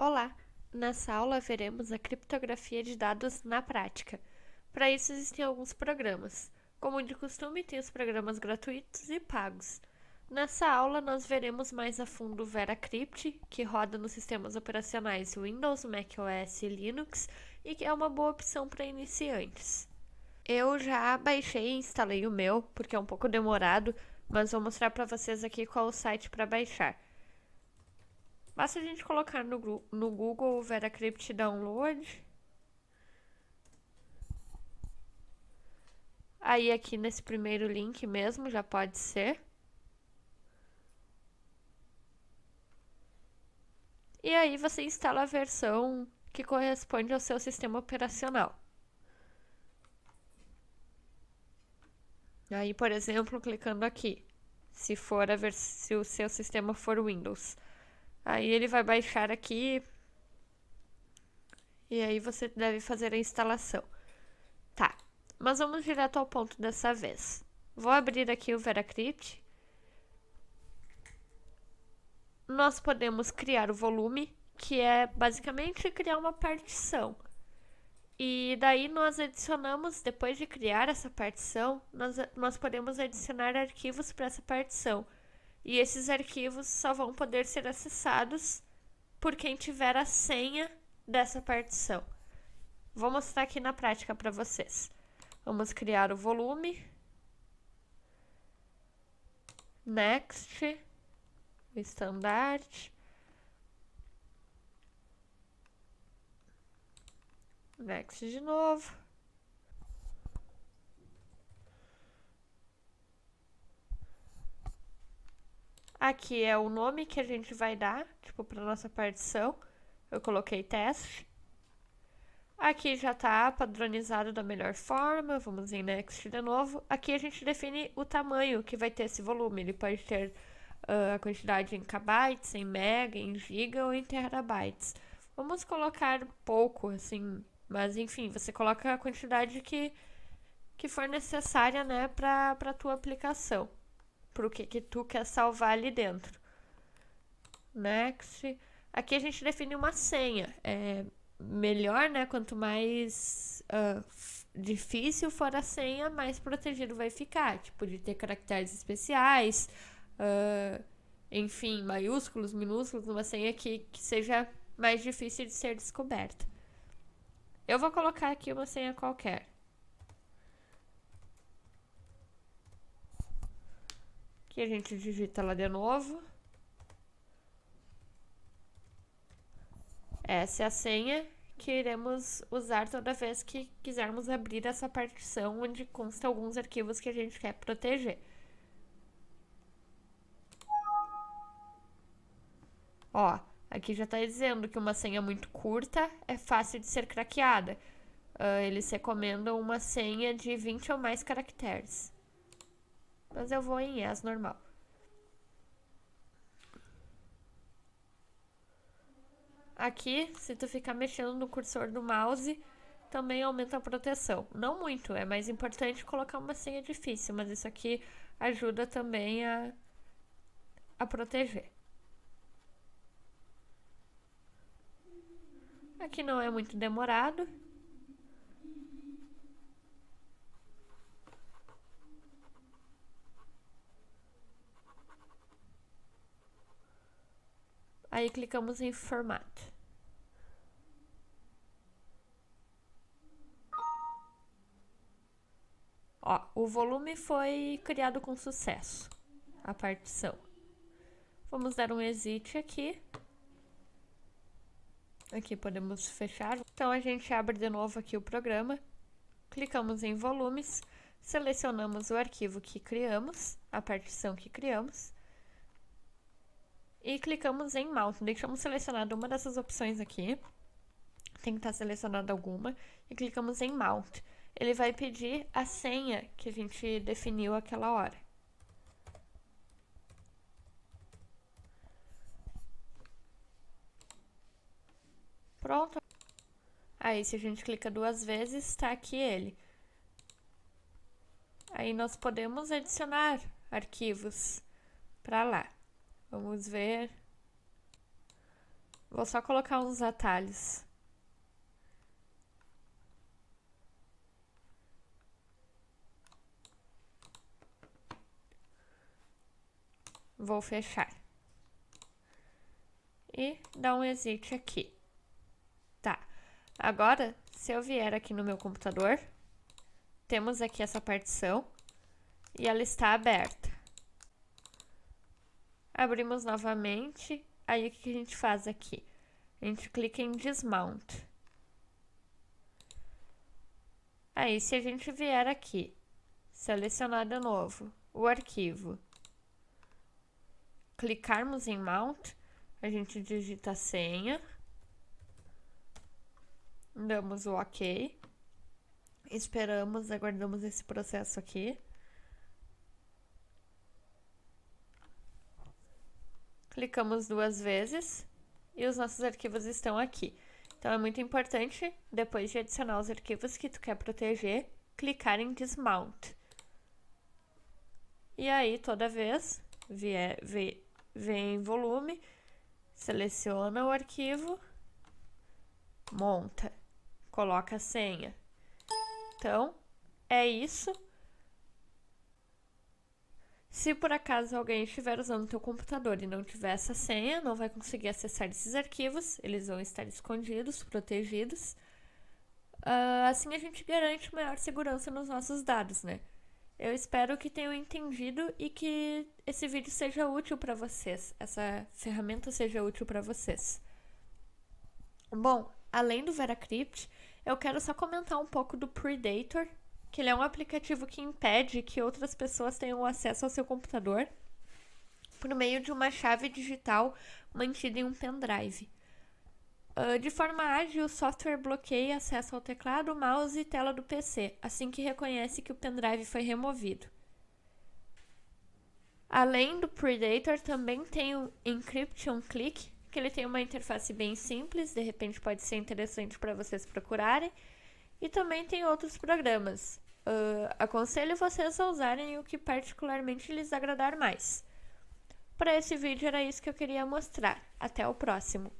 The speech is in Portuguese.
Olá! Nessa aula veremos a criptografia de dados na prática. Para isso existem alguns programas. Como de costume, tem os programas gratuitos e pagos. Nessa aula, nós veremos mais a fundo o VeraCrypt, que roda nos sistemas operacionais Windows, macOS e Linux, e que é uma boa opção para iniciantes. Eu já baixei e instalei o meu, porque é um pouco demorado, mas vou mostrar para vocês aqui qual o site para baixar. Basta a gente colocar no, no Google VeraCrypt Download. Aí aqui nesse primeiro link mesmo já pode ser. E aí você instala a versão que corresponde ao seu sistema operacional. Aí, por exemplo, clicando aqui, se for a se o seu sistema for Windows. Aí ele vai baixar aqui. E aí você deve fazer a instalação. Tá, mas vamos direto ao ponto dessa vez. Vou abrir aqui o Veracrypt. Nós podemos criar o volume, que é basicamente criar uma partição. E daí nós adicionamos, depois de criar essa partição, nós, nós podemos adicionar arquivos para essa partição. E esses arquivos só vão poder ser acessados por quem tiver a senha dessa partição. Vou mostrar aqui na prática para vocês. Vamos criar o volume. Next. O standard. Next de novo. Aqui é o nome que a gente vai dar, tipo, para nossa partição. Eu coloquei teste. Aqui já está padronizado da melhor forma, vamos em Next de novo. Aqui a gente define o tamanho que vai ter esse volume, ele pode ter uh, a quantidade em KB, em mega, em giga ou em terabytes. Vamos colocar pouco, assim, mas enfim, você coloca a quantidade que, que for necessária, né, para a tua aplicação pro que, que tu quer salvar ali dentro. Next. Né? Aqui a gente define uma senha. É melhor, né? Quanto mais uh, difícil for a senha, mais protegido vai ficar. Tipo, de ter caracteres especiais, uh, enfim, maiúsculos, minúsculos, uma senha que, que seja mais difícil de ser descoberta. Eu vou colocar aqui uma senha qualquer. Aqui a gente digita lá de novo. Essa é a senha que iremos usar toda vez que quisermos abrir essa partição onde consta alguns arquivos que a gente quer proteger. Ó, aqui já está dizendo que uma senha muito curta é fácil de ser craqueada. Uh, eles recomendam uma senha de 20 ou mais caracteres. Mas eu vou em yes normal. Aqui, se tu ficar mexendo no cursor do mouse, também aumenta a proteção. Não muito, é mais importante colocar uma senha difícil, mas isso aqui ajuda também a, a proteger. Aqui não é muito demorado. Aí clicamos em formato. Ó, o volume foi criado com sucesso, a partição. Vamos dar um exit aqui. Aqui podemos fechar. Então a gente abre de novo aqui o programa. Clicamos em volumes, selecionamos o arquivo que criamos, a partição que criamos e clicamos em mouse. Deixamos selecionada uma dessas opções aqui. Tem que estar tá selecionada alguma. E clicamos em mount. Ele vai pedir a senha que a gente definiu aquela hora. Pronto. Aí, se a gente clica duas vezes, está aqui ele. Aí, nós podemos adicionar arquivos para lá. Vamos ver. Vou só colocar uns atalhos. Vou fechar. E dar um exit aqui. Tá. Agora, se eu vier aqui no meu computador, temos aqui essa partição e ela está aberta abrimos novamente. Aí o que a gente faz aqui? A gente clica em Dismount. Aí se a gente vier aqui, selecionar de novo o arquivo, clicarmos em Mount, a gente digita a senha, damos o OK, esperamos, aguardamos esse processo aqui. clicamos duas vezes e os nossos arquivos estão aqui. Então é muito importante, depois de adicionar os arquivos que tu quer proteger, clicar em Dismount. E aí, toda vez, vier, vem, vem volume, seleciona o arquivo, monta, coloca a senha. Então, é isso. Se por acaso alguém estiver usando o teu computador e não tiver essa senha, não vai conseguir acessar esses arquivos, eles vão estar escondidos, protegidos. Uh, assim a gente garante maior segurança nos nossos dados, né? Eu espero que tenham entendido e que esse vídeo seja útil para vocês, essa ferramenta seja útil para vocês. Bom, além do VeraCrypt, eu quero só comentar um pouco do Predator, que ele é um aplicativo que impede que outras pessoas tenham acesso ao seu computador por meio de uma chave digital mantida em um pendrive. Ah, de forma ágil, o software bloqueia acesso ao teclado, mouse e tela do PC, assim que reconhece que o pendrive foi removido. Além do Predator, também tem o Encryption Click, que ele tem uma interface bem simples, de repente pode ser interessante para vocês procurarem. E também tem outros programas. Uh, aconselho vocês a usarem o que particularmente lhes agradar mais. Para esse vídeo era isso que eu queria mostrar. Até o próximo!